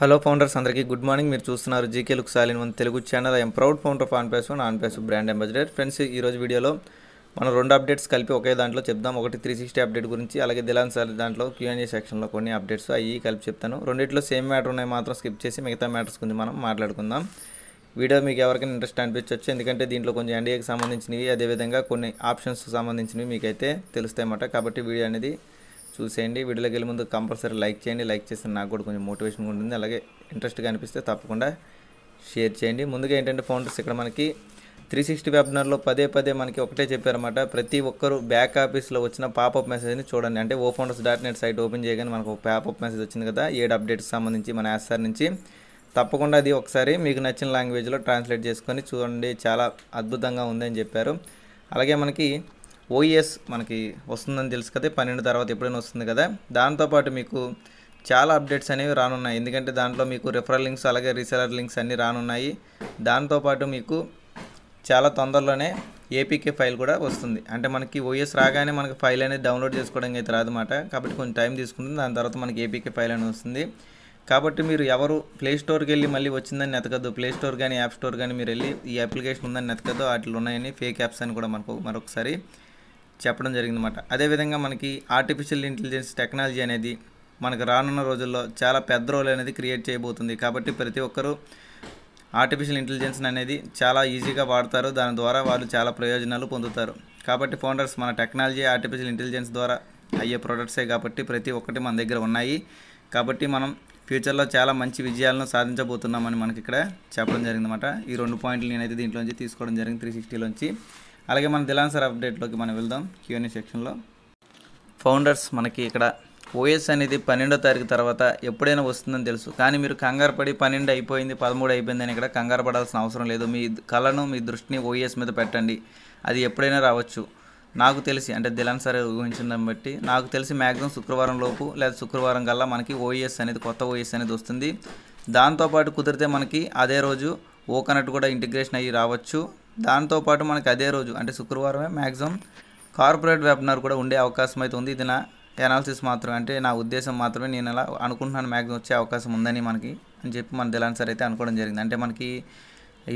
hello founders అందరికీ good morning మీరు చూస్తున్నారు జీకే లుక్ సాలిన్ one Telugu channel I'm proud founder of ఆన్పేస్ one pace brand ambassador friends ఈరోజు వీడియోలో మనం రెండు అప్డేట్స్ కలిపి ఒకే దాంట్లో చెప్దాం ఒకటి త్రీ సిక్స్టీ అప్డేట్ గురించి అలాగే దిలాన్ సార్ దాంట్లో క్యూఎన్ఏ సెక్షన్లో కొన్ని అప్డేట్స్ అవి కలిపి చెప్తాను రెండిట్లో సేమ్ మ్యాటర్ ఉన్నాయి మాత్రం స్కిప్ చేసి మిగతా మ్యాటర్స్ గురించి మనం మాట్లాడుకుందాం వీడియో మీకు ఎవరికైనా ఇంట్రెస్ట్ అనిపించవచ్చు ఎందుకంటే దీంట్లో కొంచెం ఎన్డీఏకి సంబంధించినవి అదేవిధంగా కొన్ని ఆప్షన్స్ సంబంధించినవి మీకైతే అన్నమాట కాబట్టి వీడియో అనేది చూసేయండి వీడియోలోకి వెళ్ళి ముందు కంపల్సరీ లైక్ చేయండి లైక్ చేస్తే నాకు కూడా కొంచెం మోటివేషన్గా ఉంటుంది అలాగే ఇంట్రెస్ట్గా అనిపిస్తే తప్పకుండా షేర్ చేయండి ముందుగా ఏంటంటే ఫౌండర్స్ ఇక్కడ మనకి త్రీ సిక్స్టీ వెబినార్లో పదే పదే మనకి ఒకటే చెప్పారన్నమాట ప్రతి ఒక్కరు బ్యాక్ ఆఫీస్లో వచ్చిన పాపప్ మెసేజ్ని చూడండి అంటే O founders dot net site open చేయగానే మనకు ఒక పాపప్ మెసేజ్ వచ్చింది కదా ఏడు అప్డేట్స్ సంబంధించి మన యాస్సార్ నుంచి తప్పకుండా అది ఒకసారి మీకు నచ్చిన లాంగ్వేజ్లో ట్రాన్స్లేట్ చేసుకొని చూడండి చాలా అద్భుతంగా ఉందని చెప్పారు అలాగే మనకి ఓఎస్ మనకి వస్తుందని తెలుసు కదా పన్నెండు తర్వాత ఎప్పుడైనా వస్తుంది కదా దాంతోపాటు మీకు చాలా అప్డేట్స్ అనేవి రానున్నాయి ఎందుకంటే దాంట్లో మీకు రెఫరల్ లింక్స్ అలాగే రీసెలర్ లింక్స్ అన్నీ రానున్నాయి దాంతోపాటు మీకు చాలా తొందరలోనే ఏపీకే ఫైల్ కూడా వస్తుంది అంటే మనకి ఓఎస్ రాగానే మనకి ఫైల్ అనేది డౌన్లోడ్ చేసుకోవడానికి అయితే రాదన్నమాట కాబట్టి కొంచెం టైం తీసుకుంటుంది దాని తర్వాత మనకి ఏపీకే ఫైల్ అనేది వస్తుంది కాబట్టి మీరు ఎవరు ప్లే స్టోర్కి వెళ్ళి మళ్ళీ వచ్చిందని నెతకద్దు ప్లే స్టోర్ కానీ యాప్ స్టోర్ కానీ మీరు వెళ్ళి ఈ అప్లికేషన్ ఉందని నెతకద్దు వాటిలో ఉన్నాయని ఫేక్ యాప్స్ అని కూడా మనకు మరొకసారి చెప్పడం జరిగిందన్నమాట అదేవిధంగా మనకి ఆర్టిఫిషియల్ ఇంటెలిజెన్స్ టెక్నాలజీ అనేది మనకు రానున్న రోజుల్లో చాలా పెద్ద రోల్ అనేది క్రియేట్ చేయబోతుంది కాబట్టి ప్రతి ఒక్కరూ ఆర్టిఫిషియల్ ఇంటెలిజెన్స్ అనేది చాలా ఈజీగా వాడతారు దాని ద్వారా వాళ్ళు చాలా ప్రయోజనాలు పొందుతారు కాబట్టి ఫౌండర్స్ మన టెక్నాలజీ ఆర్టిఫిషియల్ ఇంటెలిజెన్స్ ద్వారా అయ్యే ప్రొడక్ట్సే కాబట్టి ప్రతి ఒక్కటి మన దగ్గర ఉన్నాయి కాబట్టి మనం ఫ్యూచర్లో చాలా మంచి విజయాలను సాధించబోతున్నామని మనకి ఇక్కడ చెప్పడం జరిగిందన్నమాట ఈ రెండు పాయింట్లు నేనైతే దీంట్లోంచి తీసుకోవడం జరిగింది త్రీ సిక్స్టీలోంచి అలాగే మన దిలాన్ సార్ అప్డేట్లోకి మనం వెళ్దాం క్యూఎన్ఏ సెక్షన్లో ఫౌండర్స్ మనకి ఇక్కడ ఓఎస్ అనేది పన్నెండో తారీఖు తర్వాత ఎప్పుడైనా వస్తుందని తెలుసు కానీ మీరు కంగారు పడి పన్నెండు అయిపోయింది పదమూడు అయిపోయింది అని ఇక్కడ కంగారు పడాల్సిన అవసరం లేదు మీ కళను మీ దృష్టిని ఓఎస్ మీద పెట్టండి అది ఎప్పుడైనా రావచ్చు నాకు తెలిసి అంటే దిలాన్ సార్ ఊహించిన దాన్ని బట్టి నాకు తెలిసి మ్యాక్సిమం శుక్రవారం లోపు లేదా శుక్రవారం కల్లా మనకి ఓఎస్ అనేది కొత్త ఓఎస్ అనేది వస్తుంది దాంతోపాటు కుదిరితే మనకి అదే రోజు ఓకనట్టు కూడా ఇంటిగ్రేషన్ అయ్యి రావచ్చు దాంతోపాటు మనకి అదే రోజు అంటే శుక్రవారమే మ్యాక్సిమం కార్పొరేట్ వెబినార్ కూడా ఉండే అవకాశం అయితే ఉంది ఇది నా ఎనాలిసిస్ మాత్రమే అంటే నా ఉద్దేశం మాత్రమే నేను ఎలా అనుకుంటున్నాను మ్యాక్సిమం వచ్చే అవకాశం ఉందని మనకి అని చెప్పి మన దిలాన్ సార్ అయితే అనుకోవడం జరిగింది అంటే మనకి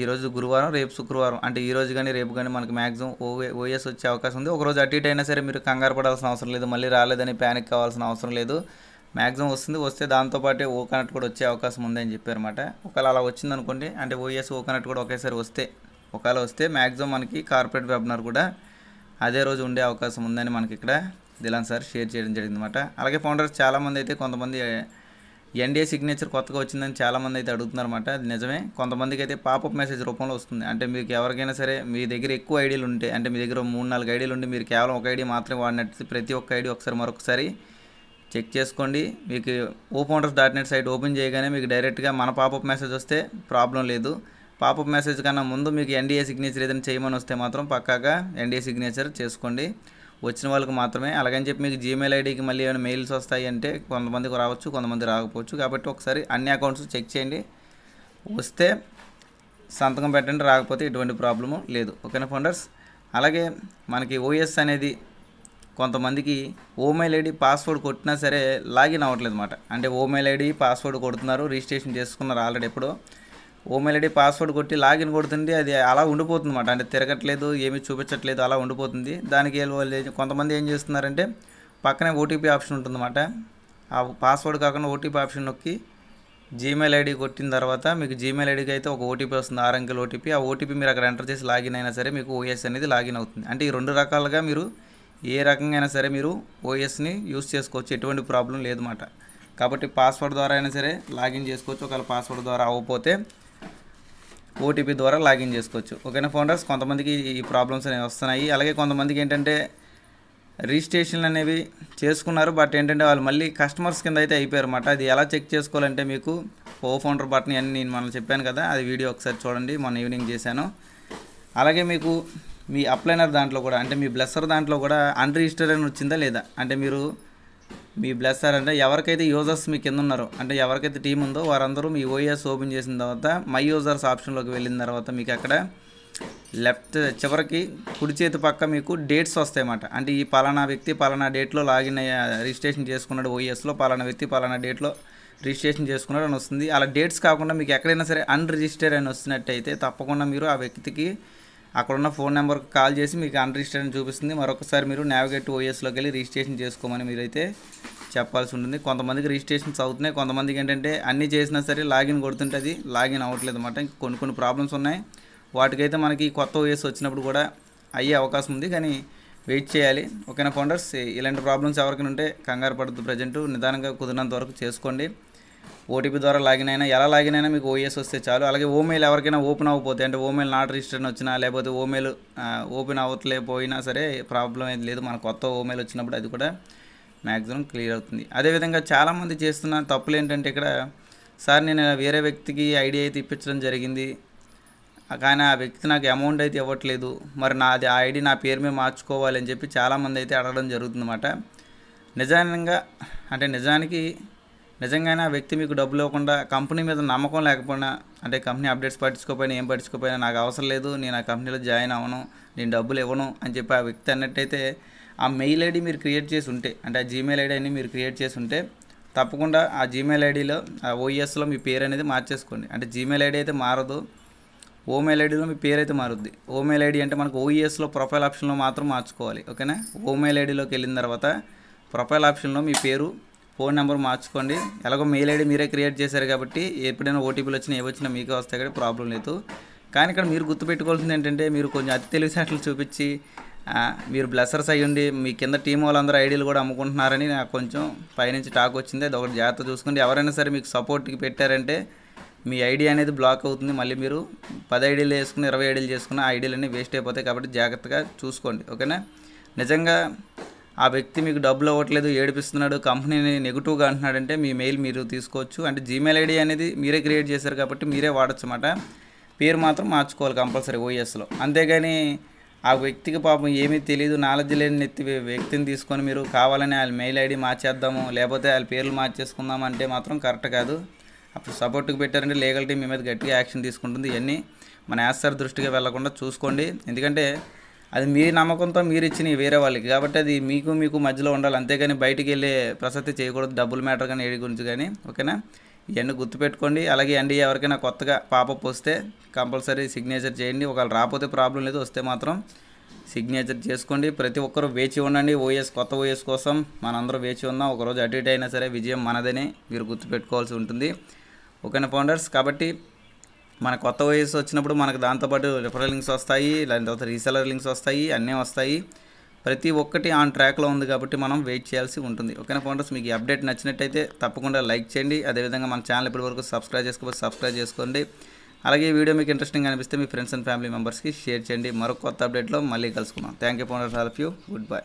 ఈరోజు గురువారం రేపు శుక్రవారం అంటే ఈ రోజు కానీ రేపు కానీ మనకి మ్యాక్సిమం ఓవే ఓఎస్ వచ్చే అవకాశం ఉంది ఒకరోజు అటు ఇటు అయినా సరే మీరు కంగారు పడాల్సిన అవసరం లేదు మళ్ళీ రాలేదని ప్యానిక్ కావాల్సిన అవసరం లేదు మ్యాక్సిమం వస్తుంది వస్తే దాంతోపాటే ఓ కనెక్ట్ కూడా వచ్చే అవకాశం ఉందని చెప్పారన్నమాట ఒకవేళ అలా వచ్చిందనుకోండి అంటే ఓఎస్ ఓ కనెక్ట్ కూడా ఒకేసారి వస్తే ఒకవేళ వస్తే మ్యాక్సిమం మనకి కార్పొరేట్ వెబినార్ కూడా అదే రోజు ఉండే అవకాశం ఉందని మనకి ఇక్కడ దిలాన్ సార్ షేర్ చేయడం జరిగింది అనమాట అలాగే ఫౌండర్స్ చాలామంది అయితే కొంతమంది ఎన్డీఏ సిగ్నేచర్ కొత్తగా వచ్చిందని చాలామంది అయితే అడుగుతున్నారన్నమాట అది నిజమే కొంతమందికి అయితే పాపప్ మెసేజ్ రూపంలో వస్తుంది అంటే మీకు ఎవరికైనా సరే మీ దగ్గర ఎక్కువ ఐడియాలు ఉంటే అంటే మీ దగ్గర మూడు నాలుగు ఐడియాలు ఉండి మీరు కేవలం ఒక ఐడి మాత్రమే వాడినట్టు ప్రతి ఒక్క ఐడి ఒకసారి మరొకసారి చెక్ చేసుకోండి మీకు founders dot net site open చేయగానే మీకు డైరెక్ట్గా మన పాపప్ మెసేజ్ వస్తే ప్రాబ్లం లేదు పాపప్ మెసేజ్ కన్నా ముందు మీకు ఎన్డీఏ సిగ్నేచర్ ఏదైనా చేయమని వస్తే మాత్రం పక్కాగా ఎన్డీఏ సిగ్నేచర్ చేసుకోండి వచ్చిన వాళ్ళకి మాత్రమే అలాగని చెప్పి మీకు జీమెయిల్ ఐడికి మళ్ళీ ఏమైనా మెయిల్స్ వస్తాయి అంటే కొంతమందికి రావచ్చు కొంతమంది రాకపోవచ్చు కాబట్టి ఒకసారి అన్ని అకౌంట్స్ చెక్ చేయండి వస్తే సంతకం పెట్టండి రాకపోతే ఎటువంటి ప్రాబ్లము లేదు ఓకేనా ఫౌండర్స్ అలాగే మనకి ఓఎస్ అనేది కొంతమందికి ఓమెయిల్ ఐడి పాస్వర్డ్ కొట్టినా సరే లాగిన్ అవ్వట్లేదు అనమాట అంటే ఓమెయిల్ ఐడి పాస్వర్డ్ కొడుతున్నారు రిజిస్ట్రేషన్ చేసుకున్నారు ఆల్రెడీ ఎప్పుడో ఓమెయిల్ ఐడి పాస్వర్డ్ కొట్టి లాగిన్ కొడుతుంది అది అలా ఉండిపోతుంది అనమాట అంటే తిరగట్లేదు ఏమీ చూపించట్లేదు అలా ఉండిపోతుంది దానికి కొంతమంది ఏం చేస్తున్నారంటే పక్కనే ఓటీపీ ఆప్షన్ ఉంటుందన్నమాట ఆ పాస్వర్డ్ కాకుండా ఓటీపీ ఆప్షన్ నొక్కి జీమెయిల్ ఐడి కొట్టిన తర్వాత మీకు జీమెయిల్ ఐడికి అయితే ఒక ఓటీపీ వస్తుంది ఆరు అంకెల ఓటీపీ ఆ ఓటీపీ మీరు అక్కడ ఎంటర్ చేసి లాగిన్ అయినా సరే మీకు ఓఎస్ అనేది లాగిన్ అవుతుంది అంటే ఈ రెండు రకాలుగా మీరు ఏ రకంగా అయినా సరే మీరు ఓఎస్ని యూస్ చేసుకోవచ్చు ఎటువంటి ప్రాబ్లం లేదన్నమాట కాబట్టి పాస్వర్డ్ ద్వారా అయినా సరే లాగిన్ చేసుకోవచ్చు ఒకవేళ పాస్వర్డ్ ద్వారా అవ్వకపోతే ఓటీపీ ద్వారా లాగిన్ చేసుకోవచ్చు ఓకేనా ఫౌండర్స్ కొంతమందికి ఈ ప్రాబ్లమ్స్ అనేవి వస్తున్నాయి అలాగే కొంతమందికి ఏంటంటే రిజిస్ట్రేషన్లు అనేవి చేసుకున్నారు బట్ ఏంటంటే వాళ్ళు మళ్ళీ కస్టమర్స్ కింద అయితే అయిపోయారు అన్నమాట అది ఎలా చెక్ చేసుకోవాలంటే మీకు ఓ ఫౌండర్ బటన్ అని నేను మనం చెప్పాను కదా అది వీడియో ఒకసారి చూడండి మొన్న ఈవినింగ్ చేశాను అలాగే మీకు మీ అప్లైనర్ దాంట్లో కూడా అంటే మీ బ్లెస్సర్ దాంట్లో కూడా అన్రిజిస్టర్డ్ అని వచ్చిందా లేదా అంటే మీరు మీ బ్లెస్సర్ అంటే ఎవరికైతే యూజర్స్ మీ కింద ఉన్నారో అంటే ఎవరికైతే టీం ఉందో వారందరూ మీ ఓఎస్ ఓపెన్ చేసిన తర్వాత మై యూజర్స్ ఆప్షన్లోకి వెళ్ళిన తర్వాత మీకు అక్కడ లెఫ్ట్ చివరికి కుడి చేతి పక్క మీకు డేట్స్ వస్తాయన్నమాట అంటే ఈ పలానా వ్యక్తి పలానా డేట్లో లాగిన్ రిజిస్ట్రేషన్ చేసుకున్నాడు ఓఎస్లో పలానా వ్యక్తి పలానా డేట్లో రిజిస్ట్రేషన్ చేసుకున్నాడు అని వస్తుంది అలా డేట్స్ కాకుండా మీకు ఎక్కడైనా సరే అన్రిజిస్టర్డ్ అని వస్తున్నట్టయితే తప్పకుండా మీరు ఆ వ్యక్తికి అక్కడ ఉన్న ఫోన్ నెంబర్కి కాల్ చేసి మీకు అన్రిజిస్టర్డ్ అని చూపిస్తుంది మరొకసారి మీరు నావిగేట్ ఓఎస్లోకి వెళ్ళి రిజిస్ట్రేషన్ చేసుకోమని మీరైతే చెప్పాల్సి ఉంటుంది కొంతమందికి రిజిస్ట్రేషన్స్ అవుతున్నాయి కొంతమందికి ఏంటంటే అన్నీ చేసినా సరే లాగిన్ కొడుతుంటే అది లాగిన్ అవ్వట్లేదు అనమాట కొన్ని కొన్ని ప్రాబ్లమ్స్ ఉన్నాయి వాటికైతే మనకి కొత్త ఓఎస్ వచ్చినప్పుడు కూడా అయ్యే అవకాశం ఉంది కానీ వెయిట్ చేయాలి ఓకేనా ఫౌండర్స్ ఇలాంటి ప్రాబ్లమ్స్ ఎవరికైనా ఉంటే కంగారు పడద్దు ప్రజెంటు నిదానంగా కుదిరినంత వరకు చేసుకోండి ఓటీపీ ద్వారా లాగిన్ అయినా ఎలా లాగిన్ అయినా మీకు ఓఎస్ వస్తే చాలు అలాగే ఓమెయిల్ ఎవరికైనా ఓపెన్ అవ్వకపోతే అంటే ఓమెయిల్ నాట్ రిజిస్టర్ వచ్చినా లేకపోతే ఓమెయిల్ ఓపెన్ అవ్వట్లేకపోయినా సరే ప్రాబ్లం ఏది లేదు మన కొత్త ఓమెయిల్ వచ్చినప్పుడు అది కూడా మ్యాక్సిమం క్లియర్ అవుతుంది అదేవిధంగా చాలామంది చేస్తున్న తప్పులు ఏంటంటే ఇక్కడ సార్ నేను వేరే వ్యక్తికి ఐడియా అయితే ఇప్పించడం జరిగింది కానీ ఆ వ్యక్తి నాకు అమౌంట్ అయితే ఇవ్వట్లేదు మరి నాది ఆ ఐడి నా పేరు మీద మార్చుకోవాలని చెప్పి చాలామంది అయితే అడగడం జరుగుతుందన్నమాట నిజానంగా అంటే నిజానికి నిజంగానే ఆ వ్యక్తి మీకు డబ్బులు ఇవ్వకుండా కంపెనీ మీద నమ్మకం లేకపోయినా అంటే కంపెనీ అప్డేట్స్ పట్టించుకోపోయినా ఏం పట్టించుకోపోయినా నాకు అవసరం లేదు నేను ఆ కంపెనీలో జాయిన్ అవ్వను నేను డబ్బులు ఇవ్వను అని చెప్పి ఆ వ్యక్తి అన్నట్టయితే ఆ మెయిల్ ఐడి మీరు క్రియేట్ చేసి ఉంటే అంటే ఆ జీమెయిల్ ఐడి అన్ని మీరు క్రియేట్ చేసి ఉంటే తప్పకుండా ఆ జీమెయిల్ ఐడిలో ఆ ఓఎస్లో e మీ పేరు అనేది మార్చేసుకోండి అంటే జీమెయిల్ ఐడి అయితే మారదు ఓమెయిల్ ఐడిలో మీ పేరు అయితే మారుద్ది ఓమెయిల్ ఐడి అంటే మనకు ఓఈఎస్లో e ప్రొఫైల్ ఆప్షన్లో మాత్రం మార్చుకోవాలి ఓకేనా ఓమెయిల్ ఐడిలోకి వెళ్ళిన తర్వాత ప్రొఫైల్ ఆప్షన్లో మీ పేరు ఫోన్ నెంబర్ మార్చుకోండి ఎలాగో మెయిల్ ఐడి మీరే క్రియేట్ చేశారు కాబట్టి ఎప్పుడైనా ఓటీపీలు వచ్చినా ఏవచ్చినా మీకే వస్తాయి కాబట్టి ప్రాబ్లం లేదు కానీ ఇక్కడ మీరు గుర్తుపెట్టుకోవాల్సింది ఏంటంటే మీరు కొంచెం అతి తెలివితేటలు చూపించి మీరు బ్లెసర్స్ అయ్యుండి మీ కింద టీం వాళ్ళందరూ ఐడీలు కూడా అమ్ముకుంటున్నారని నాకు కొంచెం పైనుంచి టాక్ వచ్చింది అది ఒకటి జాగ్రత్త చూసుకోండి ఎవరైనా సరే మీకు సపోర్ట్కి పెట్టారంటే మీ ఐడి అనేది బ్లాక్ అవుతుంది మళ్ళీ మీరు పది ఐడీలు వేసుకుని ఇరవై ఐడీలు చేసుకున్న ఐడీలు అన్నీ వేస్ట్ అయిపోతాయి కాబట్టి జాగ్రత్తగా చూసుకోండి ఓకేనా నిజంగా ఆ వ్యక్తి మీకు డబ్బులు అవ్వట్లేదు ఏడిపిస్తున్నాడు కంపెనీని నెగిటివ్గా అంటున్నాడంటే మీ మెయిల్ మీరు తీసుకోవచ్చు అంటే జీమెయిల్ ఐడి అనేది మీరే క్రియేట్ చేశారు కాబట్టి మీరే వాడచ్చు అన్నమాట పేరు మాత్రం మార్చుకోవాలి కంపల్సరీ ఓఎస్లో అంతేగాని ఆ వ్యక్తికి పాపం ఏమీ తెలియదు నాలెడ్జ్ లేని నెత్తి వ్యక్తిని తీసుకొని మీరు కావాలని వాళ్ళ మెయిల్ ఐడి మార్చేద్దాము లేకపోతే వాళ్ళ పేర్లు మార్చేసుకుందాం అంటే మాత్రం కరెక్ట్ కాదు అప్పుడు సపోర్ట్కి పెట్టారంటే లీగల్ టీం మీ మీద గట్టిగా యాక్షన్ తీసుకుంటుంది ఇవన్నీ మన యాస్సార్ దృష్టికి వెళ్లకుండా చూసుకోండి ఎందుకంటే అది మీ నమ్మకంతో మీరు ఇచ్చినవి వేరే వాళ్ళకి కాబట్టి అది మీకు మీకు మధ్యలో ఉండాలి అంతేగాని బయటికి వెళ్ళే ప్రసక్తి చేయకూడదు డబ్బులు మ్యాటర్ కానీ ఏడి గురించి కానీ ఓకేనా ఇవన్నీ గుర్తుపెట్టుకోండి అలాగే అండి ఎవరికైనా కొత్తగా పాపప్ వస్తే కంపల్సరీ సిగ్నేచర్ చేయండి ఒకవేళ రాకపోతే ప్రాబ్లం లేదు వస్తే మాత్రం సిగ్నేచర్ చేసుకోండి ప్రతి ఒక్కరూ వేచి ఉండండి ఓఎస్ కొత్త ఓఎస్ కోసం మనందరం వేచి ఉన్నాం ఒకరోజు అటు ఇటు అయినా సరే విజయం మనదని మీరు గుర్తుపెట్టుకోవాల్సి ఉంటుంది ఓకేనా ఫౌండర్స్ కాబట్టి మన కొత్త వయసు వచ్చినప్పుడు మనకు దాంతోపాటు రిఫరల్ లింక్స్ వస్తాయి దాని తర్వాత రీసెలర్ లింక్స్ వస్తాయి అన్నీ వస్తాయి ప్రతి ఒక్కటి ఆన్ ట్రాక్లో ఉంది కాబట్టి మనం వెయిట్ చేయాల్సి ఉంటుంది ఓకేనా ఫౌండర్స్ మీకు ఈ అప్డేట్ నచ్చినట్టయితే తప్పకుండా లైక్ చేయండి అదేవిధంగా మన ఛానల్ ఇప్పటి వరకు సబ్స్క్రైబ్ చేసుకోవచ్చు సబ్స్క్రైబ్ చేసుకోండి అలాగే ఈ వీడియో మీకు ఇంట్రెస్టింగ్ అనిపిస్తే మీ ఫ్రెండ్స్ అండ్ ఫ్యామిలీ మెంబర్స్కి షేర్ చేయండి మరొక కొత్త అప్డేట్లో మళ్ళీ కలుసుకుందాం thank you founders all of you good bye